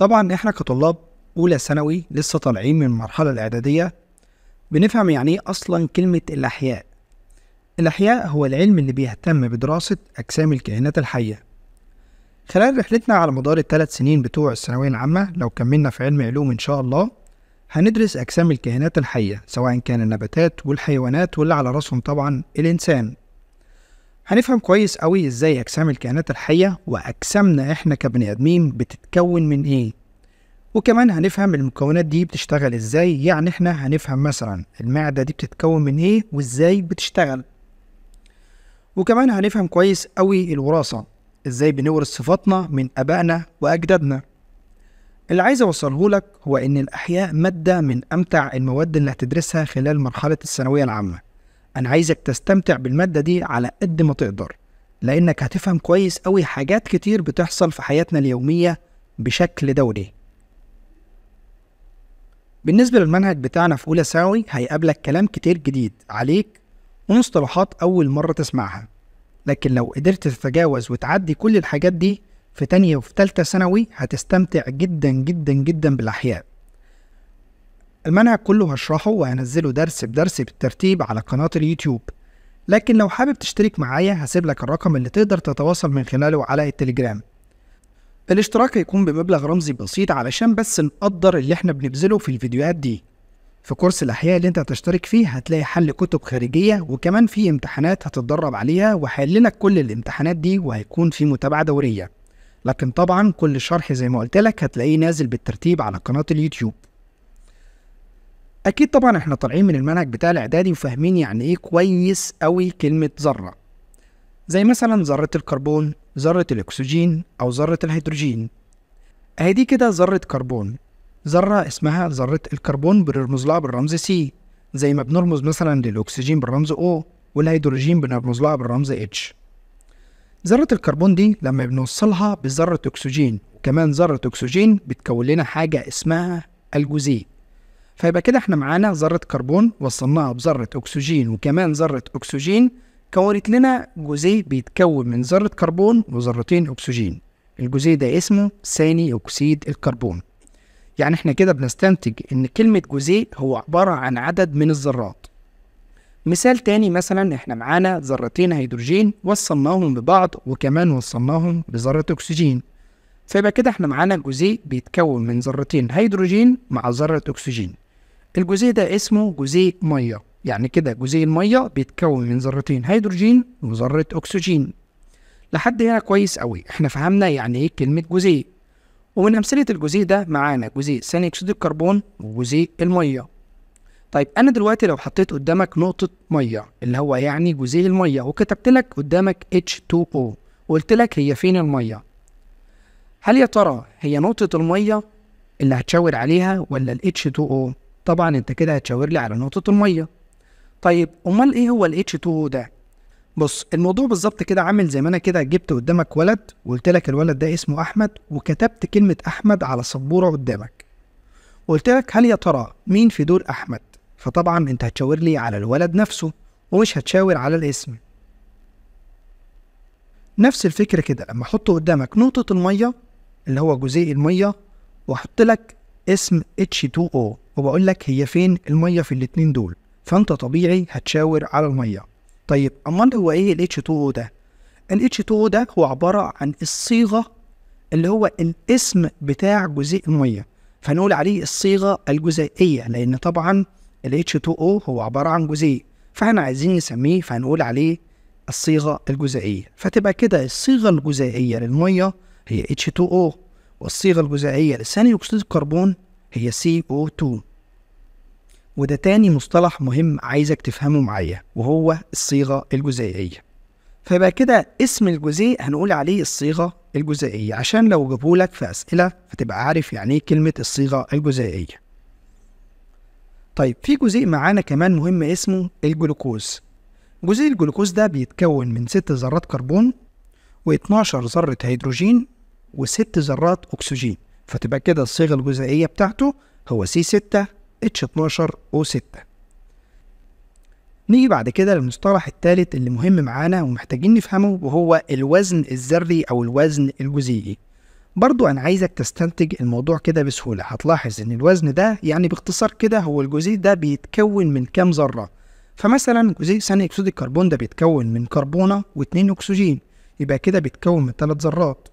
طبعا احنا كطلاب اولى ثانوي لسه طالعين من المرحله الاعداديه بنفهم يعني ايه اصلا كلمه الاحياء الاحياء هو العلم اللي بيهتم بدراسه اجسام الكائنات الحيه خلال رحلتنا على مدار الثلاث سنين بتوع الثانوية العامة لو كملنا في علم علوم إن شاء الله هندرس أجسام الكائنات الحية سواء كان النباتات والحيوانات واللي على رأسهم طبعا الإنسان هنفهم كويس قوي ازاي اجسام الكائنات الحيه واجسامنا احنا كبني ادمين بتتكون من ايه وكمان هنفهم المكونات دي بتشتغل ازاي يعني احنا هنفهم مثلا المعده دي بتتكون من ايه وازاي بتشتغل وكمان هنفهم كويس قوي الوراثه ازاي بنورث صفاتنا من ابائنا واجدادنا اللي عايز اوصله لك هو ان الاحياء ماده من امتع المواد اللي هتدرسها خلال مرحله الثانويه العامه انا عايزك تستمتع بالماده دي على قد ما تقدر لانك هتفهم كويس قوي حاجات كتير بتحصل في حياتنا اليوميه بشكل دوري بالنسبه للمنهج بتاعنا في اولى ثانوي هيقابلك كلام كتير جديد عليك ومصطلحات اول مره تسمعها لكن لو قدرت تتجاوز وتعدي كل الحاجات دي في تانية وفي تالتة ثانوي هتستمتع جدا جدا جدا بالأحياء المنهج كله هشرحه وهنزله درس بدرس بالترتيب على قناة اليوتيوب لكن لو حابب تشترك معايا هسيب لك الرقم اللي تقدر تتواصل من خلاله على التليجرام الاشتراك هيكون بمبلغ رمزي بسيط علشان بس نقدر اللي احنا بنبذله في الفيديوهات دي في كورس الأحياء اللي انت هتشترك فيه هتلاقي حل كتب خارجية وكمان في امتحانات هتتدرب عليها وهيحللك كل الامتحانات دي وهيكون في متابعة دورية لكن طبعا كل شرح زي ما قلت لك هتلاقيه نازل بالترتيب على قناة اليوتيوب اكيد طبعا احنا طالعين من المنهج بتاع الاعدادي وفاهمين يعني ايه كويس قوي كلمه ذره زي مثلا ذره الكربون ذره الاكسجين او ذره الهيدروجين اهي دي كده ذره كربون ذره اسمها ذره الكربون بنرمز لها بالرمز سي زي ما بنرمز مثلا للاكسجين بالرمز او والهيدروجين بنرمز لها بالرمز اتش ذرة الكربون دي لما بنوصلها بذرة أكسجين وكمان ذرة أكسجين بتكون لنا حاجة اسمها الجزيء فيبقى كده احنا معانا ذرة كربون وصلناها بذرة أكسجين وكمان ذرة أكسجين كونت لنا جزيء بيتكون من ذرة كربون وذرتين أكسجين الجزيء ده اسمه ثاني أكسيد الكربون يعني احنا كده بنستنتج إن كلمة جزيء هو عبارة عن عدد من الذرات مثال تاني مثلا احنا معانا ذرتين هيدروجين وصلناهم ببعض وكمان وصلناهم بذرة أكسجين فيبقى كده احنا معانا جزيء بيتكون من ذرتين هيدروجين مع ذرة أكسجين الجزيء ده اسمه جزيء ميه يعني كده جزيء الميه بيتكون من ذرتين هيدروجين وذره اكسجين لحد هنا كويس قوي احنا فهمنا يعني ايه كلمه جزيء ومن امثله الجزيء ده معانا جزيء ثاني اكسيد الكربون وجزيء الميه طيب انا دلوقتي لو حطيت قدامك نقطه ميه اللي هو يعني جزيء الميه وكتبت لك قدامك H2O وقلت لك هي فين الميه هل يا ترى هي نقطه الميه اللي هتشاور عليها ولا ال H2O طبعا انت كده هتشاور لي على نقطه الميه طيب امال ايه هو الاتش 2 ده بص الموضوع بالظبط كده عامل زي ما انا كده جبت قدامك ولد وقلت لك الولد ده اسمه احمد وكتبت كلمه احمد على سبوره قدامك وقلت لك هل يا ترى مين في دور احمد فطبعا انت هتشاور لي على الولد نفسه ومش هتشاور على الاسم نفس الفكره كده لما احط قدامك نقطه الميه اللي هو جزيء الميه واحط لك اسم H2O وبقول لك هي فين المية في الاتنين دول فأنت طبيعي هتشاور على المية طيب أمال هو إيه ال H2O ده؟ ال H2O ده هو عبارة عن الصيغة اللي هو الاسم بتاع جزيء المية فنقول عليه الصيغة الجزيئية لأن طبعا ال H2O هو عبارة عن جزيء فاحنا عايزين نسميه فهنقول عليه الصيغة الجزيئية فتبقى كده الصيغة الجزيئية للمية هي H2O والصيغة الجزيئية لثاني أكسيد الكربون هي CO2 وده تاني مصطلح مهم عايزك تفهمه معايا وهو الصيغة الجزيئية فيبقى كده اسم الجزيء هنقول عليه الصيغة الجزيئية عشان لو جابهولك في أسئلة فتبقى عارف يعني إيه كلمة الصيغة الجزيئية طيب في جزيء معانا كمان مهم اسمه الجلوكوز جزيء الجلوكوز ده بيتكون من ست ذرات كربون و12 ذرة هيدروجين وست ذرات أكسجين فتبقى كده الصيغة الجزيئية بتاعته هو سي 6 اتش 12 او 6 نيجي بعد كده للمصطلح الثالث اللي مهم معانا ومحتاجين نفهمه وهو الوزن الذري أو الوزن الجزيئي برضو أنا عايزك تستنتج الموضوع كده بسهولة هتلاحظ إن الوزن ده يعني باختصار كده هو الجزيء ده بيتكون من كام ذرة فمثلا جزيء ثاني أكسيد الكربون ده بيتكون من كربونة واتنين أكسجين يبقى كده بيتكون من ثلاث ذرات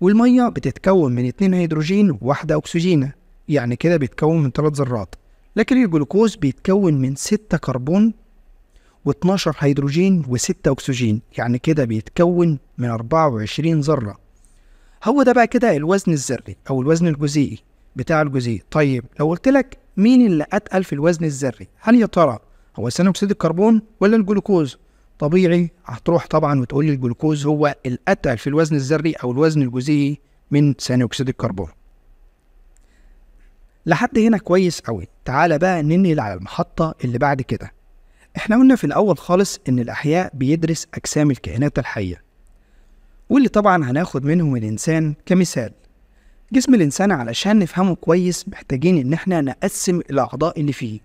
والمية بتتكون من اتنين هيدروجين وواحدة أكسجين يعني كده بيتكون من تلات ذرات لكن الجلوكوز بيتكون من ستة كربون و12 هيدروجين و6 أكسجين يعني كده بيتكون من 24 ذرة هو ده بقى كده الوزن الذري أو الوزن الجزيئي بتاع الجزيء طيب لو قلت لك مين اللي أتقل في الوزن الذري هل يا ترى هو ثاني أكسيد الكربون ولا الجلوكوز طبيعي هتروح طبعا وتقول لي الجلوكوز هو الاتقل في الوزن الذري او الوزن الجزيئي من ثاني اكسيد الكربون لحد هنا كويس قوي تعالى بقى ننقل على المحطه اللي بعد كده احنا قلنا في الاول خالص ان الاحياء بيدرس اجسام الكائنات الحيه واللي طبعا هناخد منهم الانسان كمثال جسم الانسان علشان نفهمه كويس محتاجين ان احنا نقسم الاعضاء اللي فيه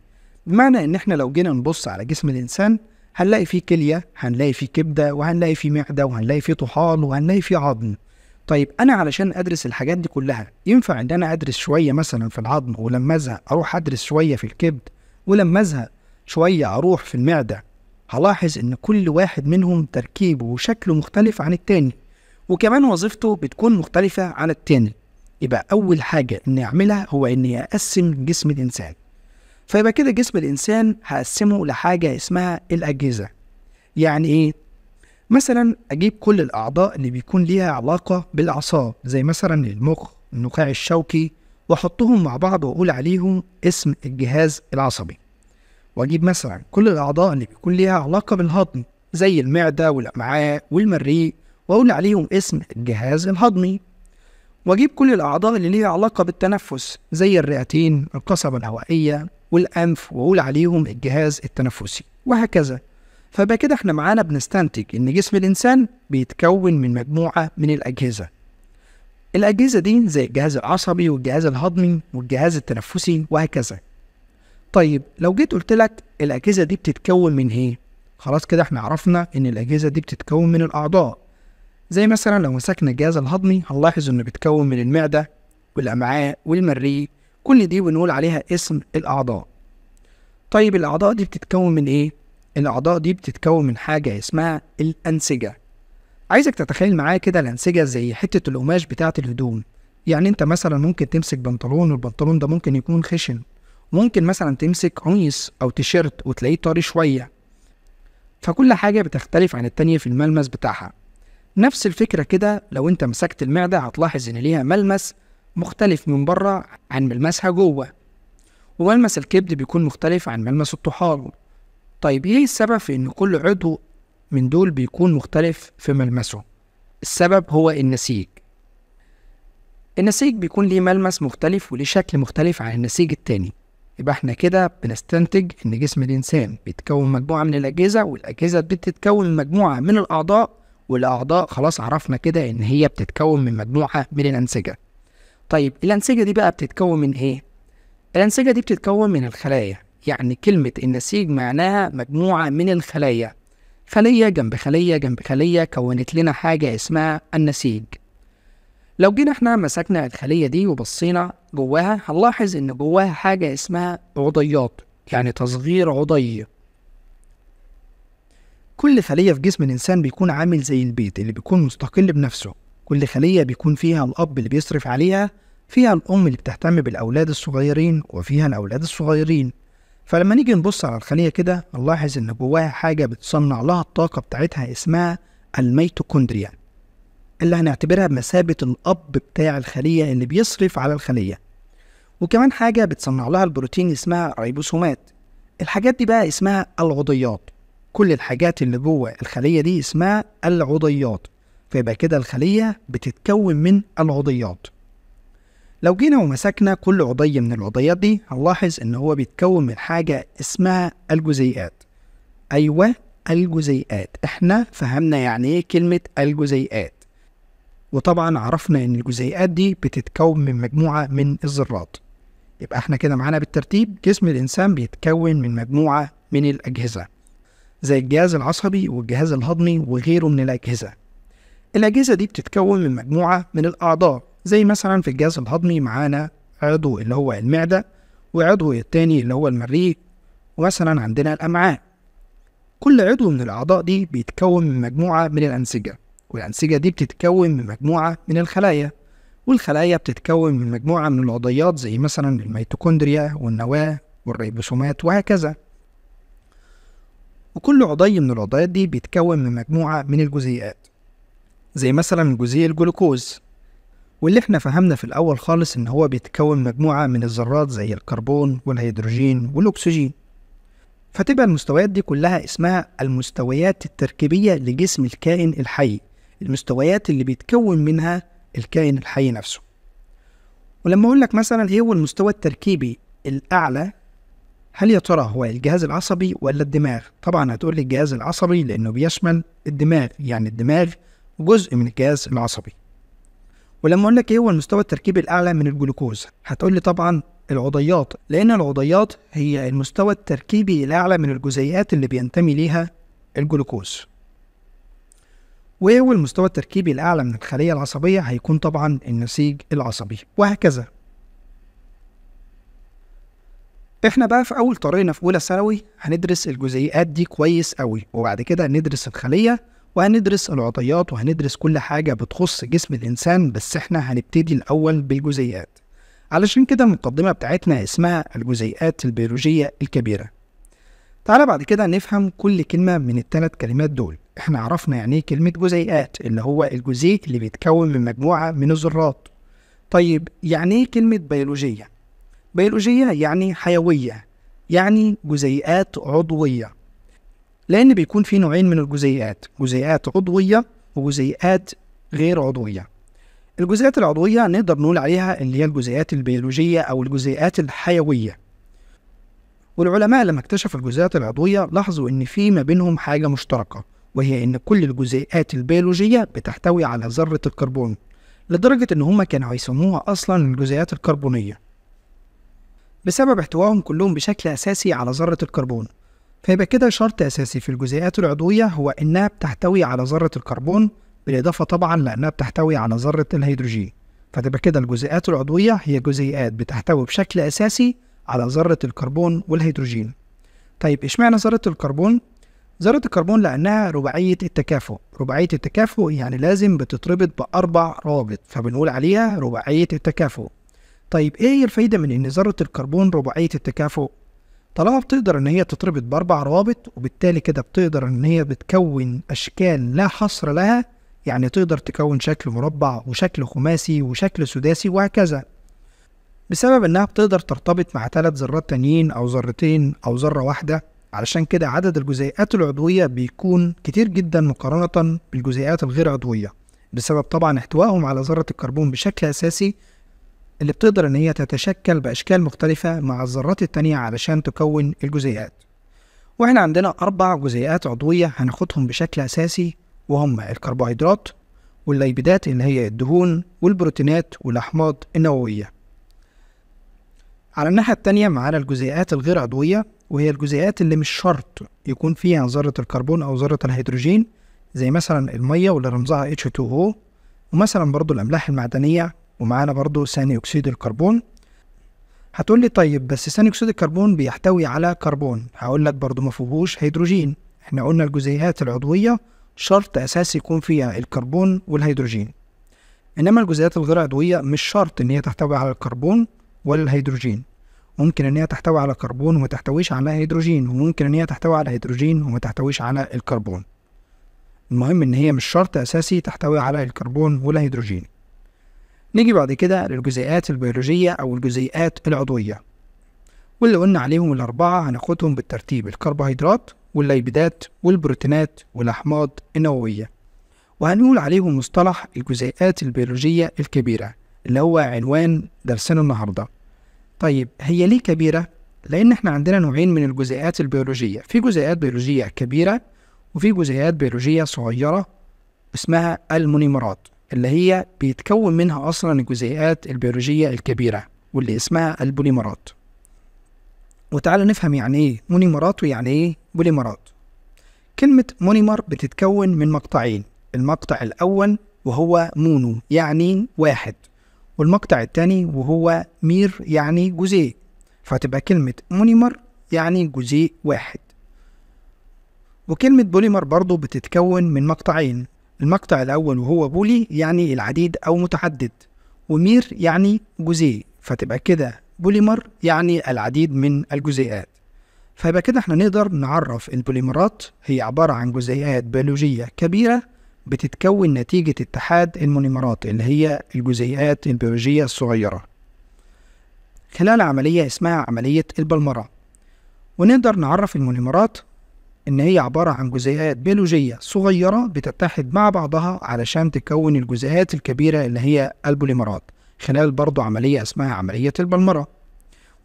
بمعنى ان احنا لو جينا نبص على جسم الانسان هنلاقي فيه كليه هنلاقي فيه كبده وهنلاقي فيه معده وهنلاقي فيه طحال وهنلاقي فيه عظم طيب انا علشان ادرس الحاجات دي كلها ينفع ان انا ادرس شويه مثلا في العظم ولما ازهق اروح ادرس شويه في الكبد ولما ازهق شويه اروح في المعده هلاحظ ان كل واحد منهم تركيبه وشكله مختلف عن التاني وكمان وظيفته بتكون مختلفه عن التاني يبقى اول حاجه اني اعملها هو اني اقسم جسم الانسان فيبقى كده جسم الانسان هقسمه لحاجه اسمها الاجهزه يعني ايه مثلا اجيب كل الاعضاء اللي بيكون ليها علاقه بالاعصاب زي مثلا المخ النخاع الشوكي واحطهم مع بعض واقول عليهم اسم الجهاز العصبي واجيب مثلا كل الاعضاء اللي بيكون ليها علاقه بالهضم زي المعده والامعاء والمريء واقول عليهم اسم الجهاز الهضمي واجيب كل الاعضاء اللي ليها علاقه بالتنفس زي الرئتين القصبه الهوائيه والأنف وأقول عليهم الجهاز التنفسي وهكذا فبقى كده احنا معانا بنستنتج ان جسم الانسان بيتكون من مجموعه من الاجهزه الاجهزه دي زي الجهاز العصبي والجهاز الهضمي والجهاز التنفسي وهكذا طيب لو جيت قلت لك الاجهزه دي بتتكون من ايه خلاص كده احنا عرفنا ان الاجهزه دي بتتكون من الاعضاء زي مثلا لو مسكنا الجهاز الهضمي هنلاحظ انه بيتكون من المعده والامعاء والمريء كل دي بنقول عليها اسم الأعضاء طيب الأعضاء دي بتتكون من إيه؟ الأعضاء دي بتتكون من حاجة اسمها الأنسجة عايزك تتخيل معايا كده الأنسجة زي حتة القماش بتاعة الهدوم يعني أنت مثلا ممكن تمسك بنطلون والبنطلون ده ممكن يكون خشن ممكن مثلا تمسك قميص أو تيشيرت وتلاقيه طري شوية فكل حاجة بتختلف عن التانية في الملمس بتاعها نفس الفكرة كده لو أنت مسكت المعدة هتلاحظ إن ليها ملمس مختلف من بره عن ملمسها جوه وملمس الكبد بيكون مختلف عن ملمس الطحال طيب ايه السبب في ان كل عضو من دول بيكون مختلف في ملمسه السبب هو النسيج النسيج بيكون ليه ملمس مختلف وليه شكل مختلف عن النسيج التاني يبقى احنا كده بنستنتج ان جسم الانسان بيتكون مجموعه من الاجهزه والاجهزه بتتكون مجموعه من الاعضاء والاعضاء خلاص عرفنا كده ان هي بتتكون من مجموعه من الانسجه طيب الأنسجة دي بقى بتتكون من إيه؟ الأنسجة دي بتتكون من الخلايا يعني كلمة النسيج معناها مجموعة من الخلايا خلية جنب خلية جنب خلية كونت لنا حاجة اسمها النسيج لو جينا احنا مسكنا الخلية دي وبصينا جواها هنلاحظ إن جواها حاجة اسمها عضيات يعني تصغير عضي كل خلية في جسم الإنسان بيكون عامل زي البيت اللي بيكون مستقل بنفسه كل خلية بيكون فيها الأب اللي بيصرف عليها فيها الأم اللي بتهتم بالأولاد الصغيرين وفيها الأولاد الصغيرين فلما نيجي نبص على الخلية كده نلاحظ إن جواها حاجة بتصنع لها الطاقة بتاعتها اسمها الميتوكوندريا اللي هنعتبرها بمثابة الأب بتاع الخلية اللي بيصرف على الخلية وكمان حاجة بتصنع لها البروتين اسمها الريبوسومات الحاجات دي بقى اسمها العضيات كل الحاجات اللي جوه الخلية دي اسمها العضيات فيبقى كده الخلية بتتكون من العضيات لو جينا ومسكنا كل عضية من العضيات دي هنلاحظ إن هو بيتكون من حاجة اسمها الجزيئات أيوة الجزيئات إحنا فهمنا يعني إيه كلمة الجزيئات وطبعا عرفنا إن الجزيئات دي بتتكون من مجموعة من الذرات يبقى إحنا كده معانا بالترتيب جسم الإنسان بيتكون من مجموعة من الأجهزة زي الجهاز العصبي والجهاز الهضمي وغيره من الأجهزة الأجهزة دي بتتكون من مجموعة من الأعضاء زي مثلا في الجهاز الهضمي معانا عضو اللي هو المعدة وعضو التاني اللي هو المريء ومثلا عندنا الأمعاء كل عضو من الأعضاء دي بيتكون من مجموعة من الأنسجة والأنسجة دي بتتكون من مجموعة من الخلايا والخلايا بتتكون من مجموعة من العضيات زي مثلا الميتوكوندريا والنواة والريبوسومات وهكذا وكل عضي من العضيات دي بيتكون من مجموعة من الجزيئات زي مثلا جزيء الجلوكوز واللي احنا فهمنا في الأول خالص إن هو بيتكون مجموعة من الذرات زي الكربون والهيدروجين والأكسجين فتبقى المستويات دي كلها اسمها المستويات التركيبية لجسم الكائن الحي المستويات اللي بيتكون منها الكائن الحي نفسه ولما أقول لك مثلا إيه هو المستوى التركيبي الأعلى هل يا ترى هو الجهاز العصبي ولا الدماغ؟ طبعا هتقول لي الجهاز العصبي لأنه بيشمل الدماغ يعني الدماغ جزء من الجهاز العصبي ولما اقول لك ايه هو المستوى التركيبي الاعلى من الجلوكوز هتقول لي طبعا العضيات لان العضيات هي المستوى التركيبي الاعلى من الجزيئات اللي بينتمي ليها الجلوكوز وايه هو المستوى التركيبي الاعلى من الخليه العصبيه هيكون طبعا النسيج العصبي وهكذا احنا بقى في اول طريقنا في اولى ثانوي هندرس الجزيئات دي كويس قوي وبعد كده ندرس الخليه وهندرس العطيات وهندرس كل حاجة بتخص جسم الإنسان بس إحنا هنبتدي الأول بالجزيئات علشان كده المقدمة بتاعتنا اسمها الجزيئات البيولوجية الكبيرة تعالى بعد كده نفهم كل كلمة من التلات كلمات دول احنا عرفنا يعني ايه كلمة جزيئات اللي هو الجزيء اللي بيتكون من مجموعة من الذرات طيب يعني ايه كلمة بيولوجية؟ بيولوجية يعني حيوية يعني جزيئات عضوية لان بيكون في نوعين من الجزيئات جزيئات عضويه وجزيئات غير عضويه الجزيئات العضويه نقدر نقول عليها اللي هي الجزيئات البيولوجيه او الجزيئات الحيويه والعلماء لما اكتشفوا الجزيئات العضويه لاحظوا ان في ما بينهم حاجه مشتركه وهي ان كل الجزيئات البيولوجيه بتحتوي على ذره الكربون لدرجه ان هما كانوا هيسموها اصلا الجزيئات الكربونيه بسبب احتوائهم كلهم بشكل اساسي على ذره الكربون فيبقى كده شرط أساسي في الجزيئات العضوية هو إنها بتحتوي على ذرة الكربون بالإضافة طبعا لأنها بتحتوي على ذرة الهيدروجين فتبقى كده الجزيئات العضوية هي جزيئات بتحتوي بشكل أساسي على ذرة الكربون والهيدروجين طيب إشمعنى ذرة الكربون؟ ذرة الكربون لأنها رباعية التكافؤ رباعية التكافؤ يعني لازم بتتربط بأربع روابط فبنقول عليها رباعية التكافؤ طيب إيه الفايدة من إن ذرة الكربون رباعية التكافؤ؟ طالما بتقدر ان هي تتربط باربع روابط وبالتالي كده بتقدر ان هي بتكون اشكال لا حصر لها يعني تقدر تكون شكل مربع وشكل خماسي وشكل سداسي وهكذا بسبب انها بتقدر ترتبط مع ثلاث ذرات تانيين او ذرتين او ذرة واحدة علشان كده عدد الجزيئات العضوية بيكون كتير جدا مقارنة بالجزيئات الغير عضوية بسبب طبعا احتوائهم على ذرة الكربون بشكل أساسي اللي بتقدر إن هي تتشكل بأشكال مختلفة مع الذرات التانية علشان تكون الجزيئات وإحنا عندنا أربع جزيئات عضوية هناخدهم بشكل أساسي وهم الكربوهيدرات والليبيدات اللي هي الدهون والبروتينات والأحماض النووية على الناحية التانية معانا الجزيئات الغير عضوية وهي الجزيئات اللي مش شرط يكون فيها ذرة الكربون أو ذرة الهيدروجين زي مثلا المية واللي رمزها H2O ومثلا برضو الأملاح المعدنية ومعانا برضو ثاني أكسيد الكربون هتقول لي طيب بس ثاني أكسيد الكربون بيحتوي على كربون هقول لك برضو مفهوش هيدروجين احنا قلنا الجزيئات العضوية شرط أساسي يكون فيها الكربون والهيدروجين إنما الجزيئات الغير عضوية مش شرط إن هي تحتوي على الكربون ولا الهيدروجين ممكن إن هي تحتوي على كربون وما تحتويش على هيدروجين وممكن إن هي تحتوي على هيدروجين وما تحتويش على الكربون المهم إن هي مش شرط أساسي تحتوي على الكربون ولا هيدروجين نيجي بعد كده للجزيئات البيولوجية أو الجزيئات العضوية واللي قلنا عليهم الأربعة هناخدهم بالترتيب الكربوهيدرات والليبيدات والبروتينات والأحماض النووية وهنقول عليهم مصطلح الجزيئات البيولوجية الكبيرة اللي هو عنوان درسنا النهاردة طيب هي ليه كبيرة؟ لأن احنا عندنا نوعين من الجزيئات البيولوجية في جزيئات بيولوجية كبيرة وفي جزيئات بيولوجية صغيرة اسمها المونيمرات اللي هي بيتكون منها أصلا الجزيئات البيولوجية الكبيرة واللي اسمها البوليمرات وتعالى نفهم يعني إيه مونيمرات ويعني إيه بوليمرات كلمة مونيمر بتتكون من مقطعين المقطع الأول وهو مونو يعني واحد والمقطع الثاني وهو مير يعني جزيء فتبقى كلمة مونيمر يعني جزيء واحد وكلمة بوليمر برضو بتتكون من مقطعين المقطع الأول وهو بولي يعني العديد أو متعدد ومير يعني جزيء فتبقى كده بوليمر يعني العديد من الجزيئات فيبقى كده احنا نقدر نعرف البوليمرات هي عبارة عن جزيئات بيولوجية كبيرة بتتكون نتيجة اتحاد المونيمرات اللي هي الجزيئات البيولوجية الصغيرة خلال عملية اسمها عملية البلمرة ونقدر نعرف المونيمرات إن هي عبارة عن جزيئات بيولوجية صغيرة بتتحد مع بعضها علشان تكون الجزيئات الكبيرة اللي هي البوليمرات خلال برضو عملية اسمها عملية البلمرة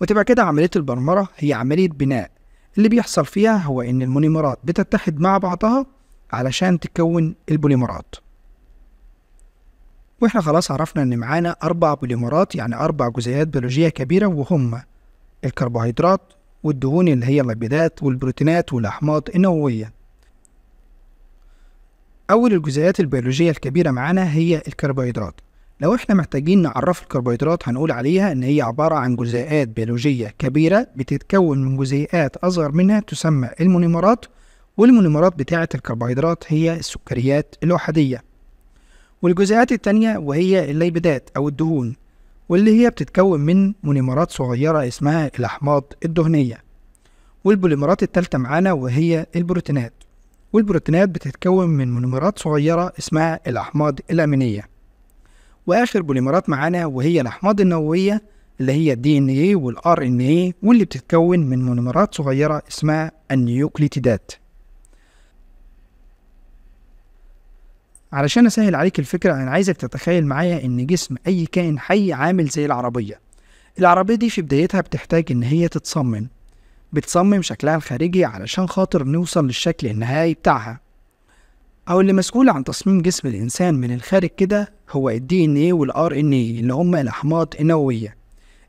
وتبقى كده عملية البلمرة هي عملية بناء اللي بيحصل فيها هو إن المونيمرات بتتحد مع بعضها علشان تكون البوليمرات واحنا خلاص عرفنا ان معانا اربع بوليمرات يعني اربع جزيئات بيولوجيه كبيره وهم الكربوهيدرات والدهون اللي هي الليبيدات والبروتينات والأحماض النووية أول الجزيئات البيولوجية الكبيرة معانا هي الكربوهيدرات لو احنا محتاجين نعرف الكربوهيدرات هنقول عليها ان هي عبارة عن جزيئات بيولوجية كبيرة بتتكون من جزيئات اصغر منها تسمى المونيمرات والمونيمرات بتاعة الكربوهيدرات هي السكريات الأحادية والجزيئات التانية وهي الليبيدات او الدهون واللي هي بتتكون من مونيمرات صغيرة اسمها الأحماض الدهنية والبوليمرات التالتة معانا وهي البروتينات والبروتينات بتتكون من مونيمرات صغيرة اسمها الأحماض الأمينية وآخر بوليمرات معانا وهي الأحماض النووية اللي هي الدي ان ايه والار ان ايه واللي بتتكون من مونيمرات صغيرة اسمها النيوكليتيدات علشان اسهل عليك الفكره انا عايزك تتخيل معايا ان جسم اي كائن حي عامل زي العربيه العربيه دي في بدايتها بتحتاج ان هي تتصمم بتصمم شكلها الخارجي علشان خاطر نوصل للشكل النهائي بتاعها او اللي مسؤول عن تصميم جسم الانسان من الخارج كده هو الدي ان ايه والار ان ايه اللي هم الاحماض النوويه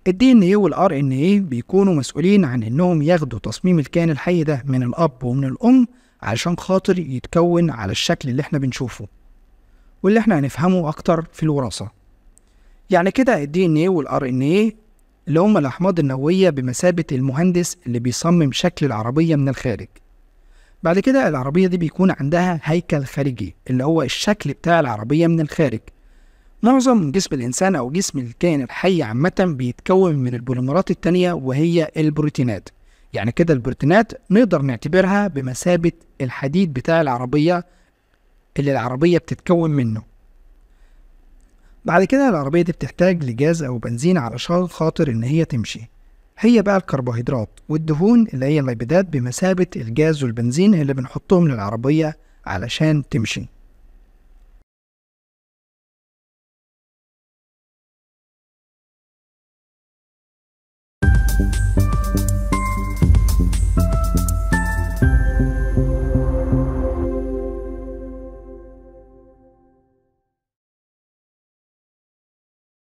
الدي ان ايه والار ان ايه بيكونوا مسؤولين عن انهم ياخدوا تصميم الكائن الحي ده من الاب ومن الام علشان خاطر يتكون على الشكل اللي احنا بنشوفه واللي احنا هنفهمه اكتر في الوراثه يعني كده الدي ان ايه والار ان ايه اللي هما الاحماض النوويه بمثابه المهندس اللي بيصمم شكل العربيه من الخارج بعد كده العربية دي بيكون عندها هيكل خارجي اللي هو الشكل بتاع العربية من الخارج معظم جسم الإنسان أو جسم الكائن الحي عامة بيتكون من البوليمرات التانية وهي البروتينات يعني كده البروتينات نقدر نعتبرها بمثابة الحديد بتاع العربية اللي العربية بتتكون منه بعد كده العربية دي بتحتاج لجاز أو بنزين علشان خاطر إن هي تمشي هي بقى الكربوهيدرات والدهون اللي هي الليبيدات بمثابة الجاز والبنزين اللي بنحطهم للعربية علشان تمشي